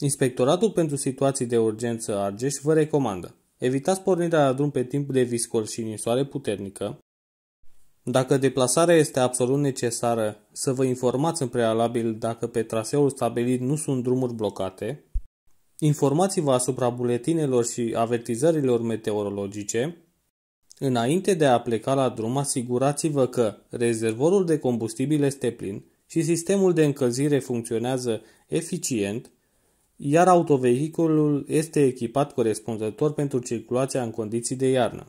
Inspectoratul pentru situații de urgență Argeș vă recomandă Evitați pornirea la drum pe timp de viscol și ninsoare puternică. Dacă deplasarea este absolut necesară, să vă informați în prealabil dacă pe traseul stabilit nu sunt drumuri blocate. Informați-vă asupra buletinelor și avertizărilor meteorologice. Înainte de a pleca la drum, asigurați-vă că rezervorul de combustibil este plin și sistemul de încălzire funcționează eficient, iar autovehiculul este echipat corespunzător pentru circulația în condiții de iarnă.